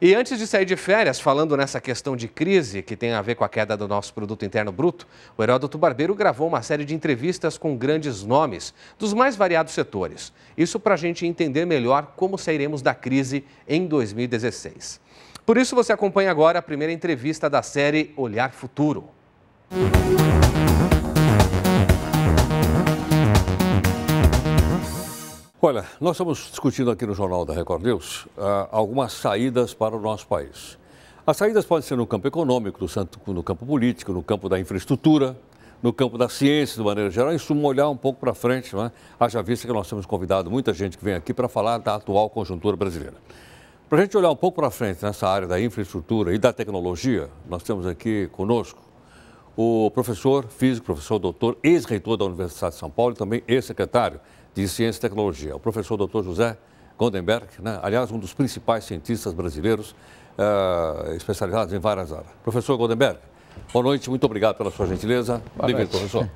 E antes de sair de férias, falando nessa questão de crise que tem a ver com a queda do nosso produto interno bruto, o Heródoto Barbeiro gravou uma série de entrevistas com grandes nomes dos mais variados setores. Isso para a gente entender melhor como sairemos da crise em 2016. Por isso você acompanha agora a primeira entrevista da série Olhar Futuro. Música Olha, nós estamos discutindo aqui no Jornal da Record News uh, algumas saídas para o nosso país. As saídas podem ser no campo econômico, no campo político, no campo da infraestrutura, no campo da ciência, de maneira geral, em suma, olhar um pouco para frente, né? haja vista que nós temos convidado muita gente que vem aqui para falar da atual conjuntura brasileira. Para a gente olhar um pouco para frente nessa área da infraestrutura e da tecnologia, nós temos aqui conosco o professor físico, professor doutor, ex-reitor da Universidade de São Paulo e também ex-secretário de Ciência e Tecnologia, o professor Dr. José Gondenberg, né? aliás, um dos principais cientistas brasileiros uh, especializados em várias áreas. Professor Gondenberg, boa noite, muito obrigado pela sua gentileza. Bem-vindo, professor.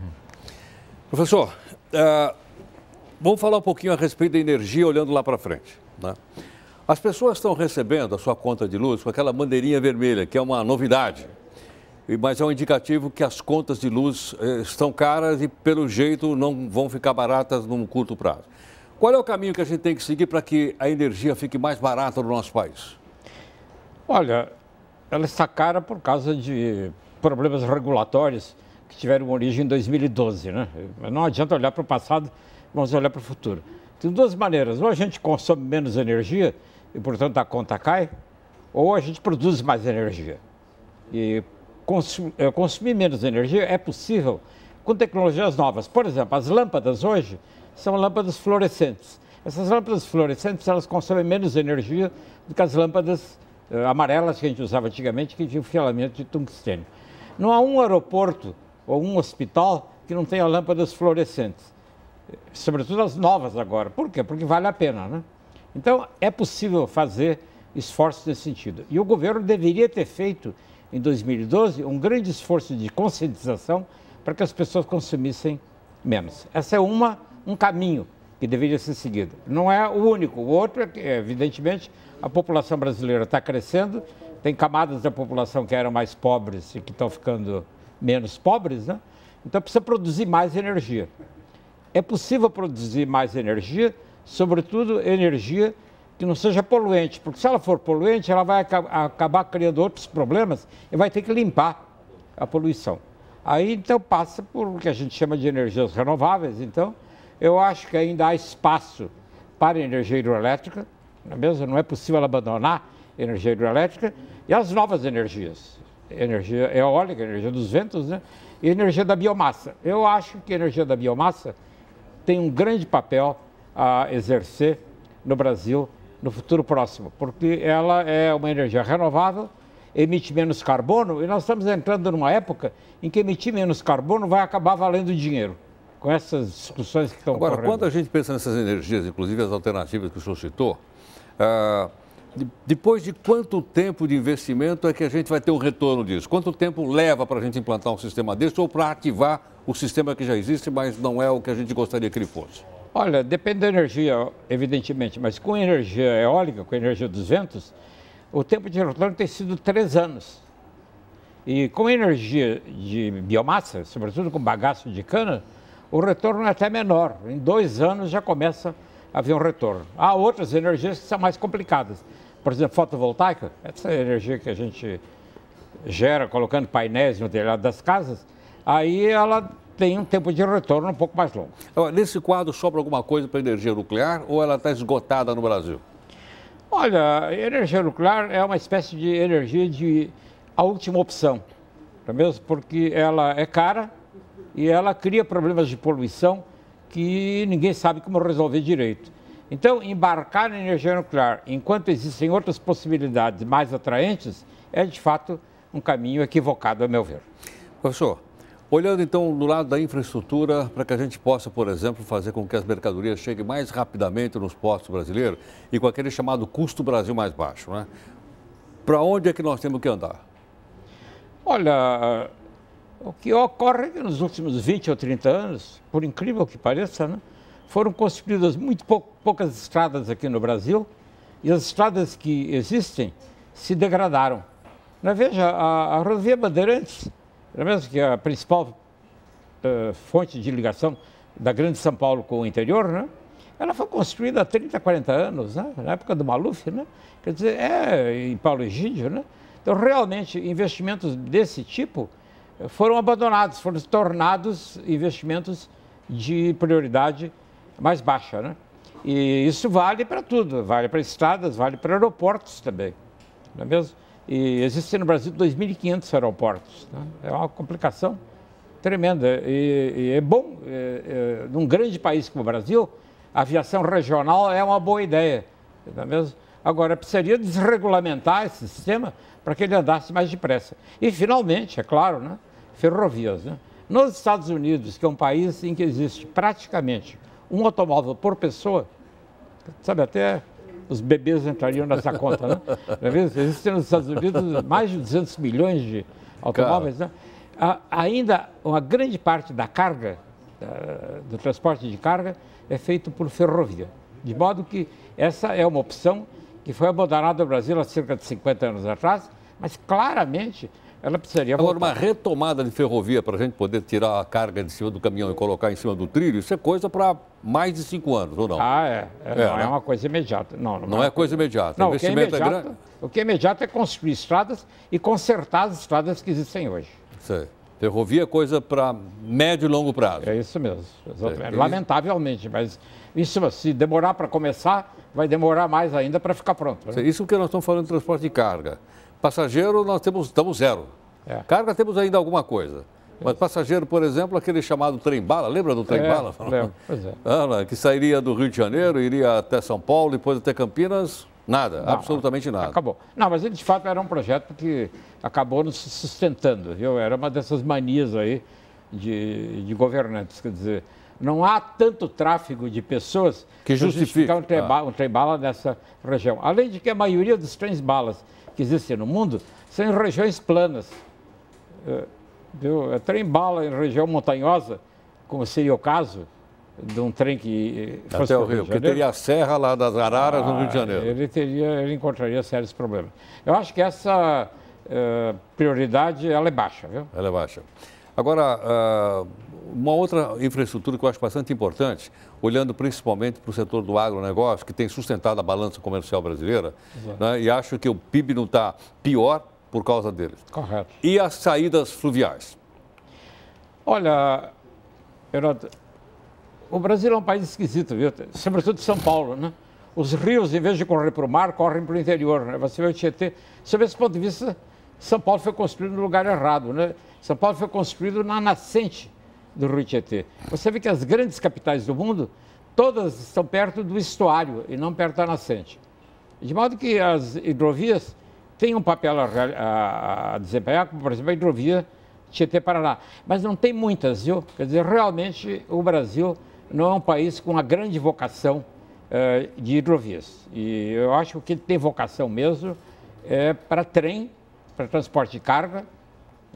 professor, uh, vamos falar um pouquinho a respeito da energia olhando lá para frente. Né? As pessoas estão recebendo a sua conta de luz com aquela bandeirinha vermelha, que é uma novidade mas é um indicativo que as contas de luz eh, estão caras e, pelo jeito, não vão ficar baratas num curto prazo. Qual é o caminho que a gente tem que seguir para que a energia fique mais barata no nosso país? Olha, ela está cara por causa de problemas regulatórios que tiveram origem em 2012. Né? Não adianta olhar para o passado, vamos olhar para o futuro. Tem duas maneiras: ou a gente consome menos energia e, portanto, a conta cai, ou a gente produz mais energia. E consumir, eh, consumir menos energia é possível com tecnologias novas. Por exemplo, as lâmpadas hoje são lâmpadas fluorescentes. Essas lâmpadas fluorescentes elas consomem menos energia do que as lâmpadas uh, amarelas que a gente usava antigamente, que tinham filamento de tungstênio. Não há um aeroporto ou um hospital que não tenha lâmpadas fluorescentes, eh, sobretudo as novas agora. Por quê? Porque vale a pena, né? Então é possível fazer esforços nesse sentido. E o governo deveria ter feito em 2012, um grande esforço de conscientização para que as pessoas consumissem menos. Essa é uma, um caminho que deveria ser seguido. Não é o único. O outro é que, evidentemente, a população brasileira está crescendo, tem camadas da população que eram mais pobres e que estão ficando menos pobres, né? Então precisa produzir mais energia. É possível produzir mais energia, sobretudo energia que não seja poluente, porque se ela for poluente, ela vai ac acabar criando outros problemas e vai ter que limpar a poluição. Aí então passa por o que a gente chama de energias renováveis. Então, eu acho que ainda há espaço para a energia hidrelétrica, não é mesmo? Não é possível abandonar a energia hidrelétrica e as novas energias, energia eólica, energia dos ventos, né? E energia da biomassa. Eu acho que a energia da biomassa tem um grande papel a exercer no Brasil no futuro próximo, porque ela é uma energia renovável, emite menos carbono, e nós estamos entrando numa época em que emitir menos carbono vai acabar valendo dinheiro, com essas discussões que estão Agora, ocorrendo. quando a gente pensa nessas energias, inclusive as alternativas que o senhor citou, ah, depois de quanto tempo de investimento é que a gente vai ter um retorno disso? Quanto tempo leva para a gente implantar um sistema desse ou para ativar o sistema que já existe, mas não é o que a gente gostaria que ele fosse? Olha, depende da energia, evidentemente, mas com energia eólica, com energia dos ventos, o tempo de retorno tem sido três anos. E com energia de biomassa, sobretudo com bagaço de cana, o retorno é até menor. Em dois anos já começa a haver um retorno. Há outras energias que são mais complicadas. Por exemplo, fotovoltaica, essa é energia que a gente gera colocando painéis no telhado das casas, aí ela tem um tempo de retorno um pouco mais longo. nesse quadro, sobra alguma coisa para a energia nuclear ou ela está esgotada no Brasil? Olha, energia nuclear é uma espécie de energia de a última opção, não é mesmo? Porque ela é cara e ela cria problemas de poluição que ninguém sabe como resolver direito. Então, embarcar na energia nuclear, enquanto existem outras possibilidades mais atraentes, é de fato um caminho equivocado, a meu ver. Professor, Olhando então do lado da infraestrutura, para que a gente possa, por exemplo, fazer com que as mercadorias cheguem mais rapidamente nos postos brasileiros e com aquele chamado custo Brasil mais baixo, né? Para onde é que nós temos que andar? Olha, o que ocorre é que nos últimos 20 ou 30 anos, por incrível que pareça, né, foram construídas muito pou, poucas estradas aqui no Brasil e as estradas que existem se degradaram. Mas né, veja, a, a rodovia Bandeirantes pelo menos que é a principal uh, fonte de ligação da Grande São Paulo com o interior, né? Ela foi construída há 30, 40 anos, né? na época do Maluf, né? Quer dizer, é em Paulo Egídio, né? Então, realmente, investimentos desse tipo eh, foram abandonados, foram tornados investimentos de prioridade mais baixa, né? E isso vale para tudo, vale para estradas, vale para aeroportos também, não é mesmo? E existem no Brasil 2.500 aeroportos. Né? É uma complicação tremenda. E, e é bom, é, é, num grande país como o Brasil, a aviação regional é uma boa ideia. Não é mesmo? Agora, precisaria desregulamentar esse sistema para que ele andasse mais depressa. E, finalmente, é claro, né? ferrovias. Né? Nos Estados Unidos, que é um país em que existe praticamente um automóvel por pessoa, sabe até os bebês entrariam nessa conta, né? É Existem nos Estados Unidos mais de 200 milhões de automóveis, claro. né? Ainda uma grande parte da carga, do transporte de carga, é feito por ferrovia. De modo que essa é uma opção que foi abandonada no Brasil há cerca de 50 anos atrás, mas claramente ela precisaria Agora, voltar. uma retomada de ferrovia para a gente poder tirar a carga de cima do caminhão e colocar em cima do trilho, isso é coisa para mais de cinco anos, ou não? Ah, é. é, é não né? é uma coisa imediata. Não, não, não é, é coisa imediata. Não, o investimento o que é, é imediato, é grande. O que é imediato é construir estradas e consertar as estradas que existem hoje. Sei. Ferrovia é coisa para médio e longo prazo. É isso mesmo, exatamente. É, lamentavelmente, mas isso, se demorar para começar, vai demorar mais ainda para ficar pronto. Né? Isso que nós estamos falando de transporte de carga. Passageiro, nós temos, estamos zero. É. Carga, temos ainda alguma coisa. Mas passageiro, por exemplo, aquele chamado trem-bala, lembra do trem-bala? É, lembro, pois é. Ana, ah, que sairia do Rio de Janeiro, iria até São Paulo, depois até Campinas, nada, não, absolutamente nada. Acabou. Não, mas ele de fato era um projeto que acabou nos sustentando, viu? Era uma dessas manias aí de, de governantes, quer dizer, não há tanto tráfego de pessoas que justifica, ah. um trem-bala ah. um trem nessa região. Além de que a maioria dos trens-balas que existem no mundo são em regiões planas. É, trem bala em região montanhosa, como seria o caso de um trem que eh, fosse até o Rio, Rio que teria a serra lá das Araras ah, no Rio de ah, Janeiro. Ele teria, ele encontraria sérios problemas. Eu acho que essa uh, prioridade ela é baixa, viu? Ela é baixa. Agora, ah, uma outra infraestrutura que eu acho bastante importante, olhando principalmente para o setor do agronegócio, que tem sustentado a balança comercial brasileira, né, e acho que o PIB não está pior por causa deles. Correto. E as saídas fluviais? Olha, Heródoto, o Brasil é um país esquisito, viu? Sobretudo São Paulo, né? Os rios, em vez de correr para o mar, correm para o interior. Né? Você vê o Tietê. Sob esse ponto de vista, São Paulo foi construído no lugar errado, né? São Paulo foi construído na nascente do Rio Tietê. Você vê que as grandes capitais do mundo, todas estão perto do estuário e não perto da nascente. De modo que as hidrovias têm um papel a, a, a desempenhar, como por exemplo a hidrovia Tietê-Paraná. Mas não tem muitas, viu? Quer dizer, realmente o Brasil não é um país com uma grande vocação eh, de hidrovias. E eu acho que que tem vocação mesmo é, para trem, para transporte de carga,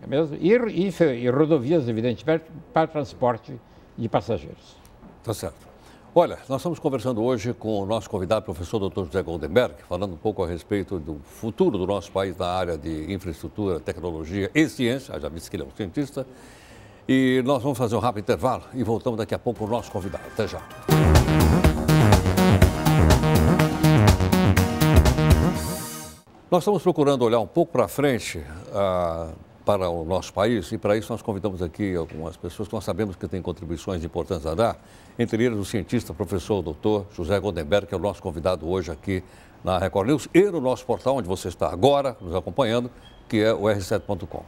é mesmo? E, e, e rodovias, evidentemente, para transporte de passageiros. Tá certo. Olha, nós estamos conversando hoje com o nosso convidado, professor Dr. José Goldenberg, falando um pouco a respeito do futuro do nosso país na área de infraestrutura, tecnologia e ciência. Já disse que ele é um cientista. E nós vamos fazer um rápido intervalo e voltamos daqui a pouco com o nosso convidado. Até já. Nós estamos procurando olhar um pouco para frente. Uh para o nosso país e para isso nós convidamos aqui algumas pessoas que nós sabemos que têm contribuições importantes a dar, entre eles o cientista, professor, doutor José Goldenberg, que é o nosso convidado hoje aqui na Record News e no nosso portal onde você está agora nos acompanhando, que é o r7.com.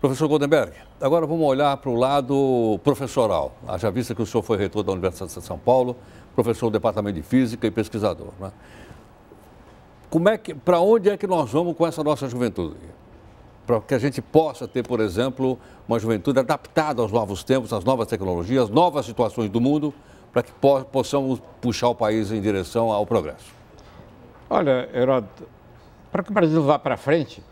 Professor Goldenberg, agora vamos olhar para o lado professoral. Haja vista que o senhor foi reitor da Universidade de São Paulo, professor do Departamento de Física e pesquisador. Né? Como é que, para onde é que nós vamos com essa nossa juventude? para que a gente possa ter, por exemplo, uma juventude adaptada aos novos tempos, às novas tecnologias, novas situações do mundo, para que possamos puxar o país em direção ao progresso? Olha, Heródoto, para que o Brasil vá para frente,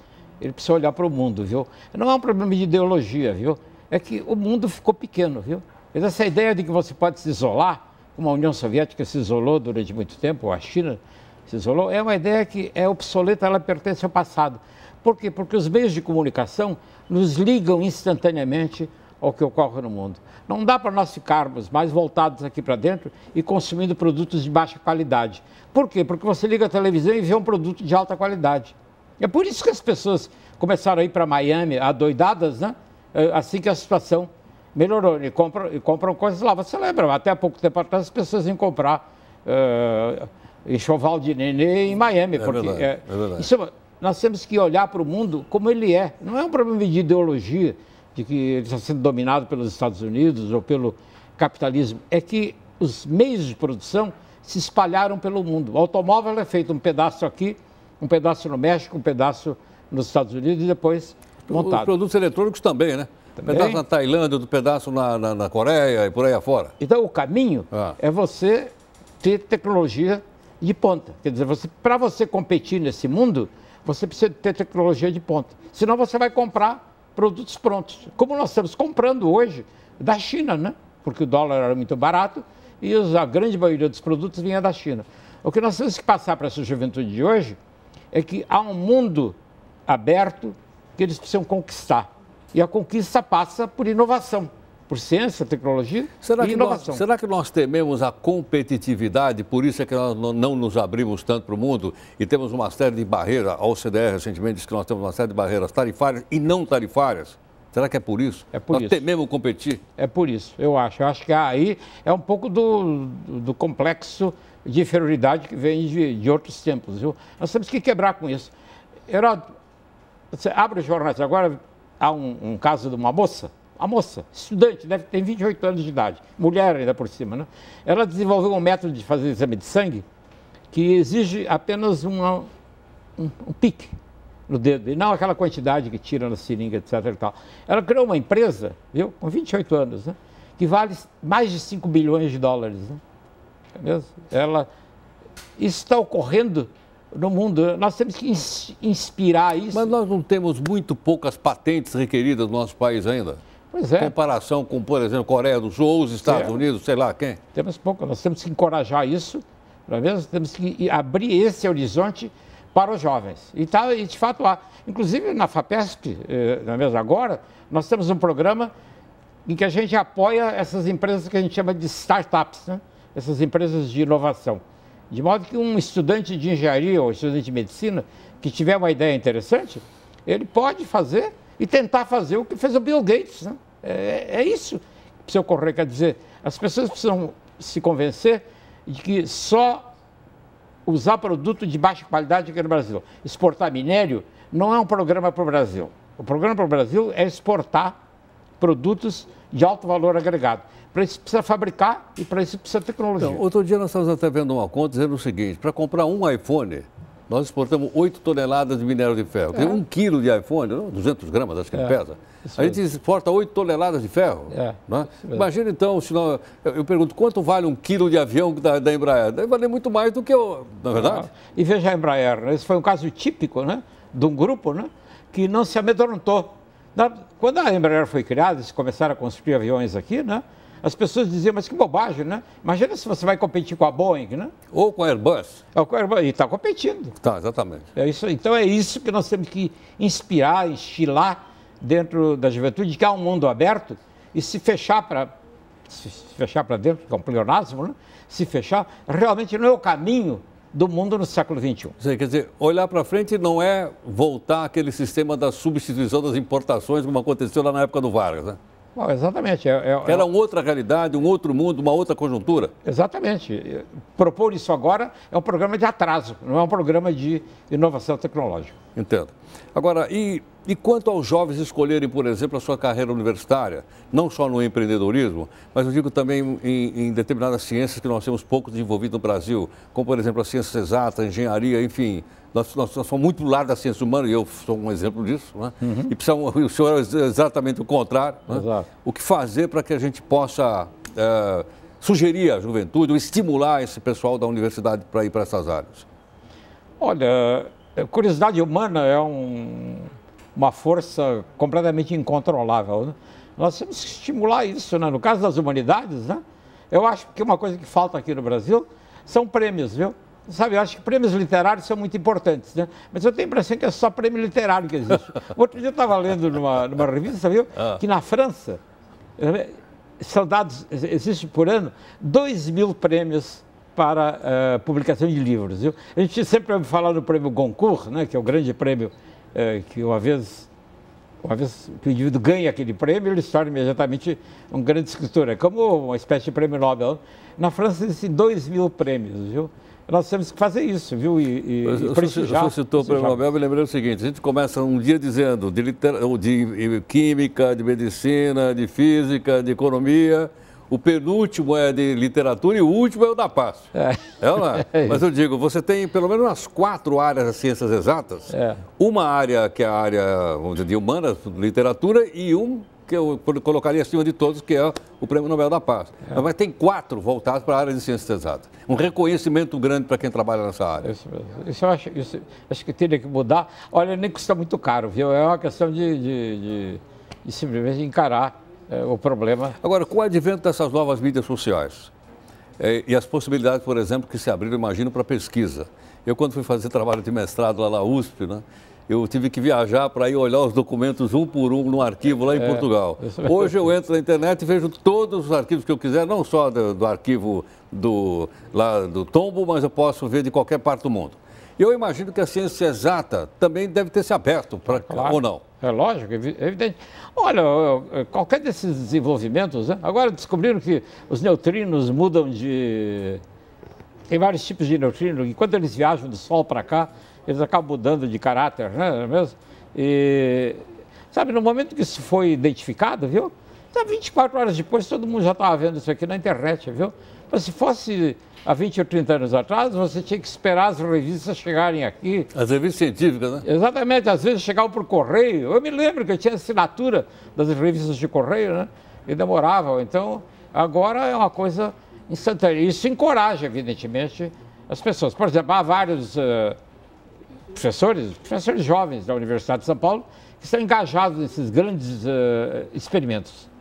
ele precisa olhar para o mundo, viu? Não é um problema de ideologia, viu? É que o mundo ficou pequeno, viu? Mas essa ideia de que você pode se isolar, como a União Soviética se isolou durante muito tempo, ou a China se isolou, é uma ideia que é obsoleta, ela pertence ao passado. Por quê? Porque os meios de comunicação nos ligam instantaneamente ao que ocorre no mundo. Não dá para nós ficarmos mais voltados aqui para dentro e consumindo produtos de baixa qualidade. Por quê? Porque você liga a televisão e vê um produto de alta qualidade. É por isso que as pessoas começaram a ir para Miami adoidadas, né? É, assim que a situação melhorou. E compram, e compram coisas lá. Você lembra, até há pouco tempo atrás as pessoas iam comprar uh, enxoval de nenê em Miami. É porque, verdade, é, é verdade. Isso, é nós temos que olhar para o mundo como ele é. Não é um problema de ideologia, de que ele está sendo dominado pelos Estados Unidos ou pelo capitalismo. É que os meios de produção se espalharam pelo mundo. O automóvel é feito um pedaço aqui, um pedaço no México, um pedaço nos Estados Unidos e depois montado. Os produtos eletrônicos também, né? Um Pedaço na Tailândia, do pedaço na, na, na, Coreia e por aí afora. Então o caminho ah. é você ter tecnologia de ponta. Quer dizer, para você competir nesse mundo, você precisa ter tecnologia de ponta. Senão você vai comprar produtos prontos. Como nós estamos comprando hoje da China, né? Porque o dólar era muito barato e a grande maioria dos produtos vinha da China. O que nós temos que passar para essa juventude de hoje é que há um mundo aberto que eles precisam conquistar. E a conquista passa por inovação por ciência, tecnologia será e inovação. Nós, será que nós tememos a competitividade, por isso é que nós não nos abrimos tanto para o mundo e temos uma série de barreiras? A OCDE recentemente disse que nós temos uma série de barreiras tarifárias e não tarifárias. Será que é por isso? É por Nós isso. tememos competir? É por isso, eu acho. Eu acho que aí é um pouco do, do complexo de inferioridade que vem de, de outros tempos. Viu? Nós temos que quebrar com isso. Heraldo, você abre os jornais agora, há um, um caso de uma moça a moça, estudante, deve ter 28 anos de idade, mulher ainda por cima, né? Ela desenvolveu um método de fazer exame de sangue que exige apenas uma, um, um, pique no dedo, e não aquela quantidade que tira na seringa, etc. E tal. Ela criou uma empresa, viu, com 28 anos, né? que vale mais de 5 bilhões de dólares. Né? É mesmo? Ela, isso está ocorrendo no mundo. Nós temos que inspirar isso. Mas nós não temos muito poucas patentes requeridas no nosso país ainda. Pois é. Comparação com, por exemplo, Coreia do Sul ou os Estados é. Unidos, sei lá quem. Temos pouco, nós temos que encorajar isso, não é mesmo? Temos que abrir esse horizonte para os jovens. E, tá, e de fato há. Inclusive na FAPESP, eh, não é mesmo? Agora, nós temos um programa em que a gente apoia essas empresas que a gente chama de startups, né? essas empresas de inovação. De modo que um estudante de engenharia ou estudante de medicina que tiver uma ideia interessante, ele pode fazer e tentar fazer o que fez o Bill Gates. Né? É, é isso que precisa ocorrer. Quer dizer, as pessoas precisam se convencer de que só usar produto de baixa qualidade aqui no Brasil. Exportar minério não é um programa para o Brasil. O programa para o Brasil é exportar produtos de alto valor agregado. Para isso precisa fabricar e para isso precisa tecnologia. Então, outro dia nós estávamos até vendo uma conta dizendo o seguinte: para comprar um iPhone, nós exportamos 8 toneladas de minério de ferro. é. um quilo de iPhone, 200 gramas, acho que é. ele pesa. Isso a gente mesmo. exporta 8 toneladas de ferro. É. é? Imagina então, se não, eu, eu, pergunto, quanto vale um quilo de avião da, da Embraer? Deve valer muito mais do que o. Na é verdade? Ah, e veja a Embraer, né? esse foi um caso típico né, de um grupo né, que não se amedrontou. Quando a Embraer foi criada, eles começaram a construir aviões aqui, né? As pessoas diziam, mas que bobagem, né? Imagina se você vai competir com a Boeing, né? Ou com a Airbus. Ou é, com a Airbus. E está competindo. Está exatamente. É isso, então é isso que nós temos que inspirar, instilar dentro da juventude, que há um mundo aberto e se fechar para se fechar para dentro, que é um pleonasmo, né? se fechar, realmente não é o caminho do mundo no século XXI. Sim, quer dizer, olhar para frente não é voltar aquele sistema da substituição das importações como aconteceu lá na época do Vargas, né? Bom, exatamente. É, é, Era é uma outra realidade, um outro mundo, uma outra conjuntura. Exatamente. Propor isso agora é um programa de atraso, não é um programa de inovação tecnológica. Entendo. Agora, e e quanto aos jovens escolherem, por exemplo, a sua carreira universitária, não só no empreendedorismo, mas eu digo também em, em determinadas ciências que nós temos pouco desenvolvido no Brasil, como, por exemplo, a ciência exata, a engenharia, enfim. Nós, nós, nós somos muito do lado da ciência humana, e eu sou um exemplo disso, né? uhum. e precisamos, o senhor é exatamente o contrário. Né? O que fazer para que a gente possa é, sugerir à juventude, ou estimular esse pessoal da universidade para ir para essas áreas? Olha, eh, curiosidade humana é um uma força completamente incontrolável. Né? Nós temos que estimular isso, né? no caso das humanidades, né? Eu acho que uma coisa que falta aqui no Brasil são prêmios, viu? Sabe, eu acho que prêmios literários são muito importantes, né? Mas eu tenho a impressão que é só prêmio literário que existe. Outro dia eu estava lendo numa, numa revista, viu? Ah. Que na França eh, são dados, existe por ano, 2 mil prêmios para uh, publicação de livros, viu? A gente sempre ouve falar do prêmio Goncourt, né? Que é o grande prêmio é, que uma vez, uma vez que o indivíduo ganha aquele prêmio, ele se torna imediatamente um grande escritor. É como uma espécie de prêmio Nobel. Na França existem dois mil prêmios, viu? Nós temos que fazer isso, viu? E, e, eu, e O senhor citou o prêmio Nobel, me lembrei o seguinte: a gente começa um dia dizendo de, liter... de química, de medicina, de física, de economia o penúltimo é de literatura e o último é o da paz. É. É, é? lá. É Mas eu digo, você tem pelo menos umas quatro áreas das ciências exatas. É. Uma área que é a área, vamos dizer, de humanas, literatura, e um que eu colocaria acima de todos, que é o Prêmio Nobel da Paz. É. Mas tem quatro voltados para a área de ciências exatas. Um reconhecimento grande para quem trabalha nessa área. Isso, isso eu acho, isso, acho que teria que mudar. Olha, nem custa muito caro, viu? É uma questão de, de, de, de simplesmente encarar é, o problema. Agora, com o advento dessas novas mídias sociais é, e as possibilidades, por exemplo, que se abriram, imagino, para pesquisa. Eu, quando fui fazer trabalho de mestrado lá na USP, né, eu tive que viajar para ir olhar os documentos um por um no arquivo lá em é, Portugal. É, Hoje eu entro na internet e vejo todos os arquivos que eu quiser, não só do, do arquivo do, lá do Tombo, mas eu posso ver de qualquer parte do mundo. Eu imagino que a ciência exata também deve ter se aberto, para claro. ou não? É lógico, é evidente. Olha, qualquer desses desenvolvimentos, né? agora descobriram que os neutrinos mudam de. Tem vários tipos de neutrinos, e quando eles viajam do Sol para cá, eles acabam mudando de caráter, né? Não é mesmo? E, sabe, no momento que isso foi identificado, viu? Então, tá 24 horas depois, todo mundo já estava vendo isso aqui na internet, viu? Mas então, se fosse há 20 ou 30 anos atrás, você tinha que esperar as revistas chegarem aqui. As revistas científicas, né? Exatamente, às vezes chegavam por correio. Eu me lembro que eu tinha assinatura das revistas de correio, né? E demorava. Então, agora é uma coisa instantânea. Isso encoraja, evidentemente, as pessoas. Por exemplo, há vários uh, professores, professores jovens da Universidade de São Paulo, que estão engajados nesses grandes uh, experimentos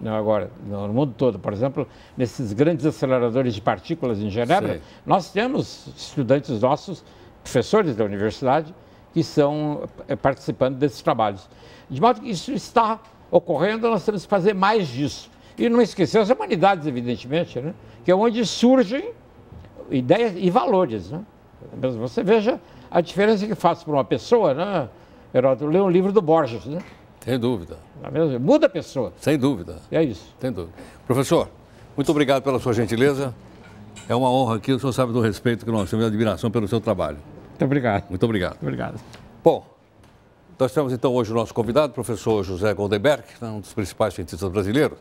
não agora, no mundo todo, por exemplo, nesses grandes aceleradores de partículas em Genebra, Sim. nós temos estudantes nossos, professores da universidade, que são eh, participando desses trabalhos. De modo que isso está ocorrendo, nós temos que fazer mais disso. E não esquecer as humanidades, evidentemente, né? que é onde surgem ideias e valores. Né? você veja a diferença que faz para uma pessoa, né? Heródoto, ler um livro do Borges, né? Sem dúvida. É Muda a pessoa. Sem dúvida. É isso. Sem dúvida. Professor, muito obrigado pela sua gentileza. É uma honra aqui, o senhor sabe do respeito que nós temos e admiração pelo seu trabalho. Muito obrigado. Muito obrigado. Muito obrigado. Bom, nós temos então hoje o nosso convidado, o professor José Goldenberg, é um dos principais cientistas brasileiros,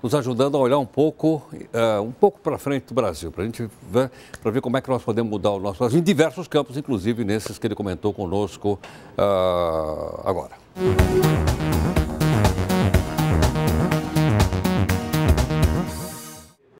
nos ajudando a olhar um pouco, uh, um pouco para frente do Brasil, para a gente ver, para ver como é que nós podemos mudar o nosso Brasil em diversos campos, inclusive nesses que ele comentou conosco uh, agora. Música